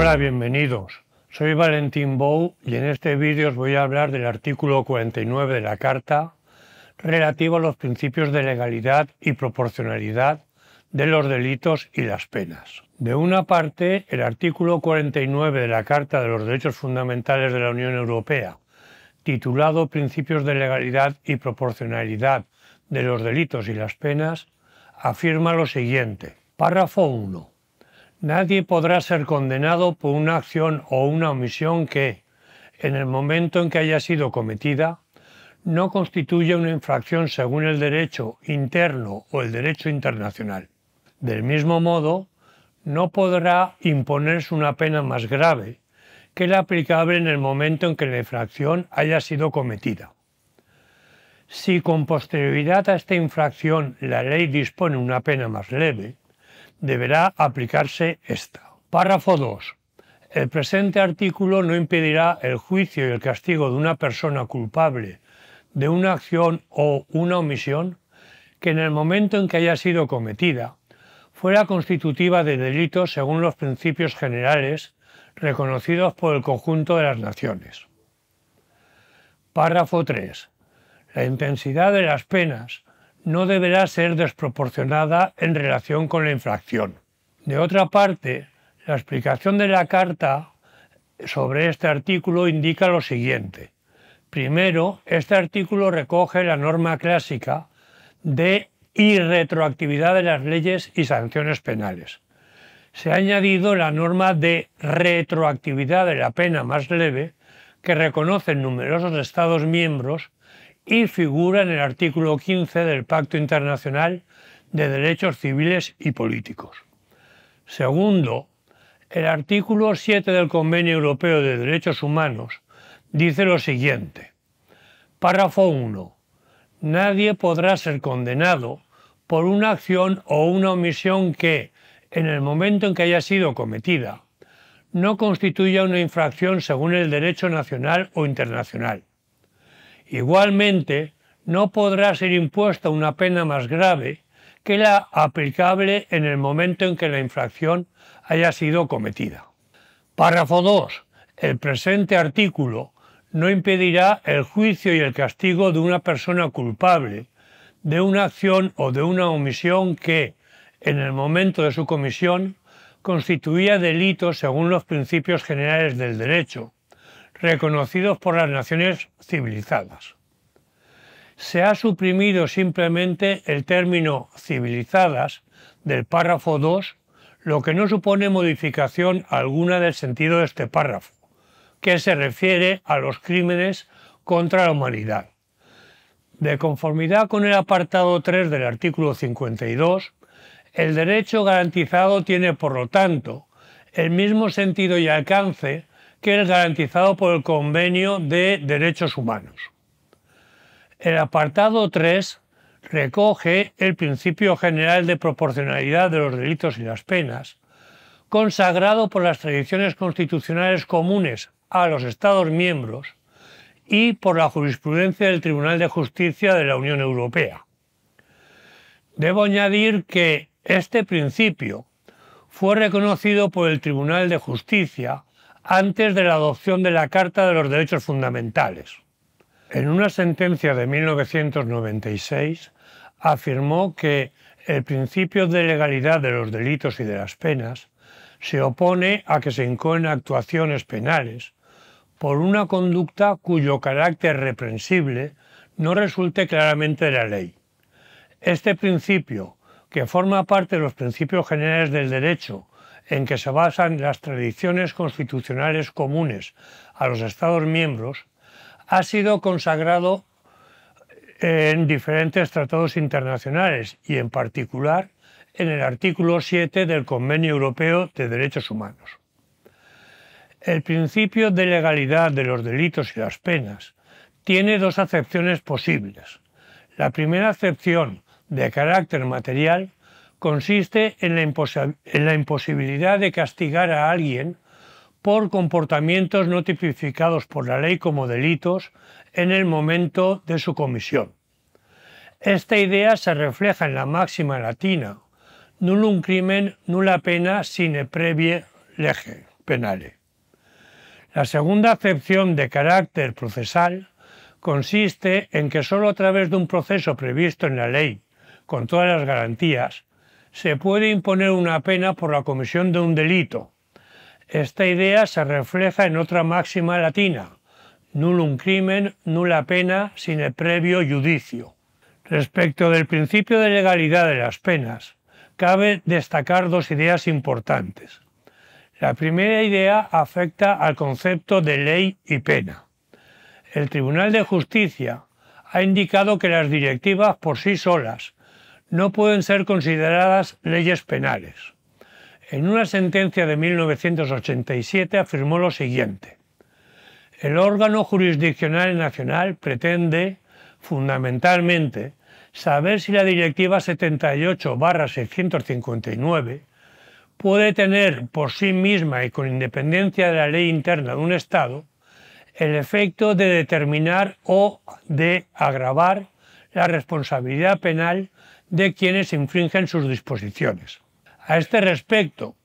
Hola, bienvenidos. Soy Valentín Bou y en este vídeo os voy a hablar del artículo 49 de la Carta relativo a los principios de legalidad y proporcionalidad de los delitos y las penas. De una parte, el artículo 49 de la Carta de los Derechos Fundamentales de la Unión Europea, titulado Principios de legalidad y proporcionalidad de los delitos y las penas, afirma lo siguiente. Párrafo 1. Nadie podrá ser condenado por una acción o una omisión que, en el momento en que haya sido cometida, no constituye una infracción según el derecho interno o el derecho internacional. Del mismo modo, no podrá imponerse una pena más grave que la aplicable en el momento en que la infracción haya sido cometida. Si con posterioridad a esta infracción la ley dispone una pena más leve, deberá aplicarse esta. Párrafo 2. El presente artículo no impedirá el juicio y el castigo de una persona culpable de una acción o una omisión que en el momento en que haya sido cometida fuera constitutiva de delito según los principios generales reconocidos por el conjunto de las naciones. Párrafo 3. La intensidad de las penas no deberá ser desproporcionada en relación con la infracción. De otra parte, la explicación de la Carta sobre este artículo indica lo siguiente. Primero, este artículo recoge la norma clásica de irretroactividad de las leyes y sanciones penales. Se ha añadido la norma de retroactividad de la pena más leve que reconocen numerosos Estados miembros y figura en el artículo 15 del Pacto Internacional de Derechos Civiles y Políticos. Segundo, el artículo 7 del Convenio Europeo de Derechos Humanos dice lo siguiente. Párrafo 1. Nadie podrá ser condenado por una acción o una omisión que, en el momento en que haya sido cometida, no constituya una infracción según el derecho nacional o internacional. Igualmente, no podrá ser impuesta una pena más grave que la aplicable en el momento en que la infracción haya sido cometida. Párrafo 2. El presente artículo no impedirá el juicio y el castigo de una persona culpable de una acción o de una omisión que, en el momento de su comisión, constituía delito según los principios generales del derecho, reconocidos por las naciones civilizadas. Se ha suprimido simplemente el término civilizadas del párrafo 2, lo que no supone modificación alguna del sentido de este párrafo, que se refiere a los crímenes contra la humanidad. De conformidad con el apartado 3 del artículo 52, el derecho garantizado tiene, por lo tanto, el mismo sentido y alcance que es garantizado por el Convenio de Derechos Humanos. El apartado 3 recoge el principio general de proporcionalidad de los delitos y las penas, consagrado por las tradiciones constitucionales comunes a los Estados miembros y por la jurisprudencia del Tribunal de Justicia de la Unión Europea. Debo añadir que este principio fue reconocido por el Tribunal de Justicia antes de la adopción de la Carta de los Derechos Fundamentales. En una sentencia de 1996 afirmó que el principio de legalidad de los delitos y de las penas se opone a que se incoen actuaciones penales por una conducta cuyo carácter reprensible no resulte claramente de la ley. Este principio, que forma parte de los principios generales del derecho en que se basan las tradiciones constitucionales comunes a los Estados miembros, ha sido consagrado en diferentes tratados internacionales y en particular en el artículo 7 del Convenio Europeo de Derechos Humanos. El principio de legalidad de los delitos y las penas tiene dos acepciones posibles. La primera acepción, de carácter material, consiste en la, imposibilidad de castigar a alguien por comportamientos no tipificados por la ley como delitos en el momento de su comisión. Esta idea se refleja en la máxima latina, nullum crimen, nulla pena sine previe lege penale. La segunda acepción de carácter procesal consiste en que solo a través de un proceso previsto en la ley, con todas las garantías, se puede imponer una pena por la comisión de un delito. Esta idea se refleja en otra máxima latina, nullum crimen, nula pena, sin el previo judicio. Respecto del principio de legalidad de las penas, cabe destacar dos ideas importantes. La primera idea afecta al concepto de ley y pena. El Tribunal de Justicia ha indicado que las directivas por sí solas no pueden ser consideradas leyes penales. En una sentencia de 1987 afirmó lo siguiente. El órgano jurisdiccional nacional pretende, fundamentalmente, saber si la Directiva 78-659 puede tener por sí misma y con independencia de la ley interna de un Estado el efecto de determinar o de agravar la responsabilidad penal de quienes infringen sus disposiciones. A este respecto,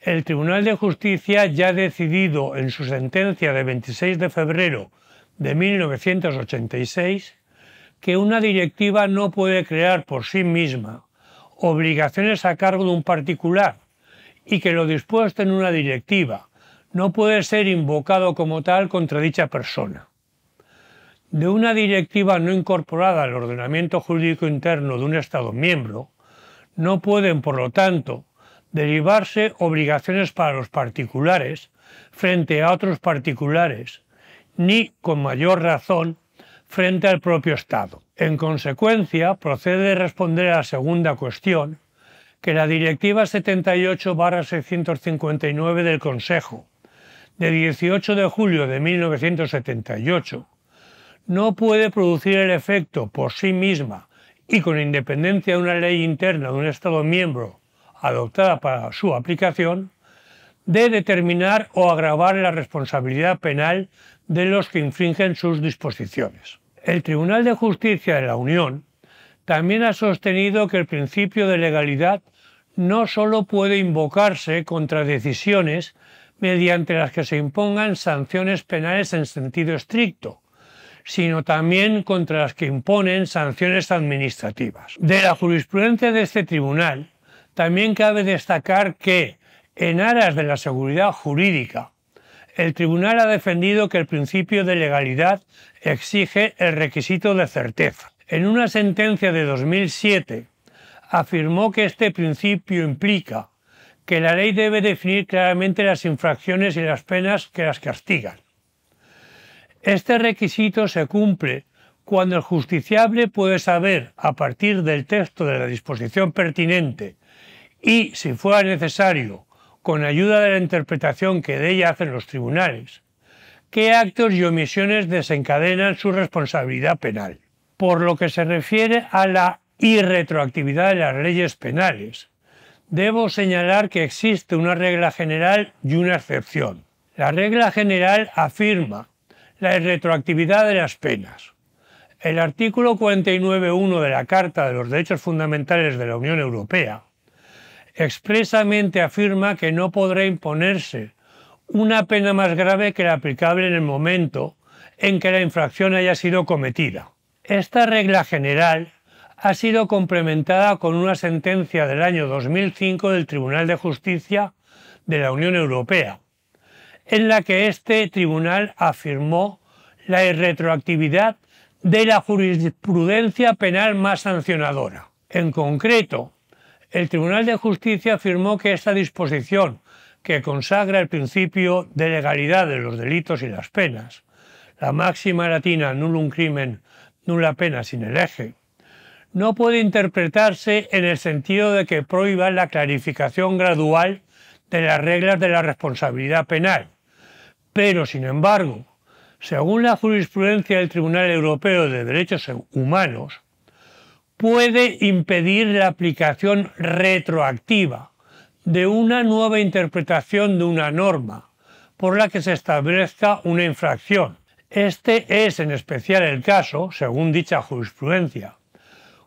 el Tribunal de Justicia ya ha decidido en su sentencia de 26 de febrero de 1986 que una directiva no puede crear por sí misma obligaciones a cargo de un particular y que lo dispuesto en una directiva no puede ser invocado como tal contra dicha persona de una directiva no incorporada al ordenamiento jurídico interno de un Estado miembro, no pueden, por lo tanto, derivarse obligaciones para los particulares frente a otros particulares, ni, con mayor razón, frente al propio Estado. En consecuencia, procede responder a la segunda cuestión, que la Directiva 78-659 del Consejo, de 18 de julio de 1978, no puede producir el efecto por sí misma y con independencia de una ley interna de un Estado miembro adoptada para su aplicación, de determinar o agravar la responsabilidad penal de los que infringen sus disposiciones. El Tribunal de Justicia de la Unión también ha sostenido que el principio de legalidad no solo puede invocarse contra decisiones mediante las que se impongan sanciones penales en sentido estricto, sino también contra las que imponen sanciones administrativas. De la jurisprudencia de este tribunal, también cabe destacar que, en aras de la seguridad jurídica, el tribunal ha defendido que el principio de legalidad exige el requisito de certeza. En una sentencia de 2007, afirmó que este principio implica que la ley debe definir claramente las infracciones y las penas que las castigan este requisito se cumple cuando el justiciable puede saber, a partir del texto de la disposición pertinente, y, si fuera necesario, con ayuda de la interpretación que de ella hacen los tribunales, qué actos y omisiones desencadenan su responsabilidad penal. Por lo que se refiere a la irretroactividad de las leyes penales, debo señalar que existe una regla general y una excepción. La regla general afirma la retroactividad de las penas. El artículo 49.1 de la Carta de los Derechos Fundamentales de la Unión Europea expresamente afirma que no podrá imponerse una pena más grave que la aplicable en el momento en que la infracción haya sido cometida. Esta regla general ha sido complementada con una sentencia del año 2005 del Tribunal de Justicia de la Unión Europea, en la que este tribunal afirmó la irretroactividad de la jurisprudencia penal más sancionadora. En concreto, el Tribunal de Justicia afirmó que esta disposición, que consagra el principio de legalidad de los delitos y las penas, la máxima latina un crimen, nula pena sin el eje, no puede interpretarse en el sentido de que prohíba la clarificación gradual de las reglas de la responsabilidad penal, pero, sin embargo, según la jurisprudencia del Tribunal Europeo de Derechos Humanos, puede impedir la aplicación retroactiva de una nueva interpretación de una norma por la que se establezca una infracción. Este es en especial el caso, según dicha jurisprudencia,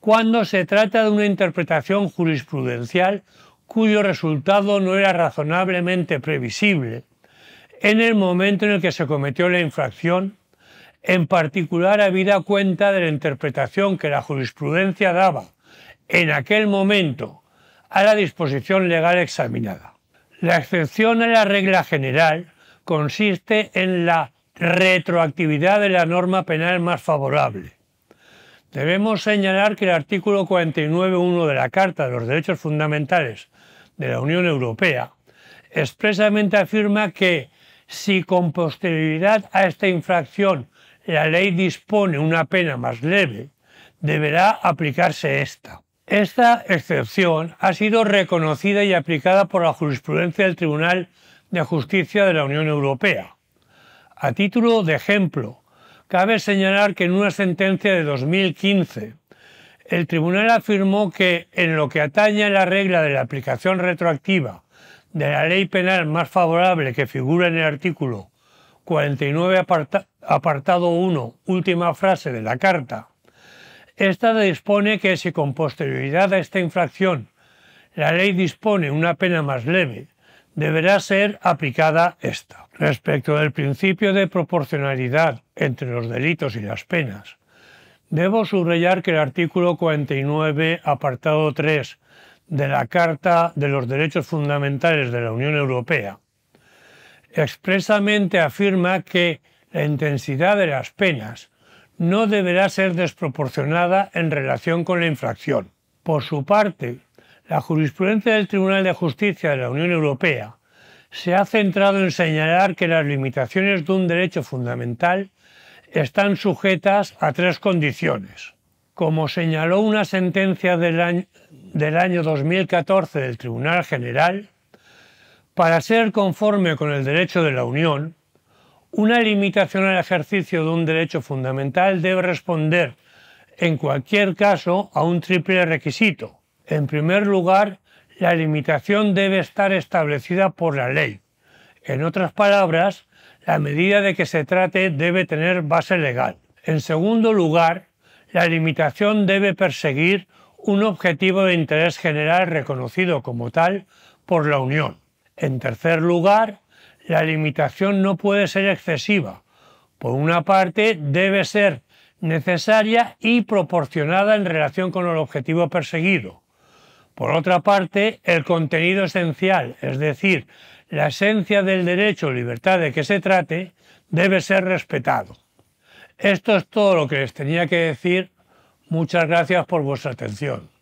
cuando se trata de una interpretación jurisprudencial cuyo resultado no era razonablemente previsible en el momento en el que se cometió la infracción, en particular habida cuenta de la interpretación que la jurisprudencia daba en aquel momento a la disposición legal examinada. La excepción a la regla general consiste en la retroactividad de la norma penal más favorable. Debemos señalar que el artículo 49.1 de la Carta de los Derechos Fundamentales de la Unión Europea expresamente afirma que si con posterioridad a esta infracción la ley dispone una pena más leve, deberá aplicarse esta. Esta excepción ha sido reconocida y aplicada por la jurisprudencia del Tribunal de Justicia de la Unión Europea. A título de ejemplo, cabe señalar que en una sentencia de 2015, el tribunal afirmó que en lo que atañe a la regla de la aplicación retroactiva de la ley penal más favorable que figura en el artículo 49 apartado 1, última frase de la Carta, esta dispone que si con posterioridad a esta infracción la ley dispone una pena más leve, deberá ser aplicada esta. Respecto del principio de proporcionalidad entre los delitos y las penas, debo subrayar que el artículo 49, apartado 3 de la Carta de los Derechos Fundamentales de la Unión Europea, expresamente afirma que la intensidad de las penas no deberá ser desproporcionada en relación con la infracción. Por su parte, la jurisprudencia del Tribunal de Justicia de la Unión Europea se ha centrado en señalar que las limitaciones de un derecho fundamental están sujetas a tres condiciones. Como señaló una sentencia del año, del año 2014 del Tribunal General, para ser conforme con el derecho de la Unión, una limitación al ejercicio de un derecho fundamental debe responder, en cualquier caso, a un triple requisito. En primer lugar, la limitación debe estar establecida por la ley. En otras palabras, la medida de que se trate debe tener base legal. En segundo lugar, la limitación debe perseguir un objetivo de interés general reconocido como tal por la Unión. En tercer lugar, la limitación no puede ser excesiva. Por una parte, debe ser necesaria y proporcionada en relación con el objetivo perseguido. Por otra parte, el contenido esencial, es decir, la esencia del derecho o libertad de que se trate, debe ser respetado. Esto es todo lo que les tenía que decir. Muchas gracias por vuestra atención.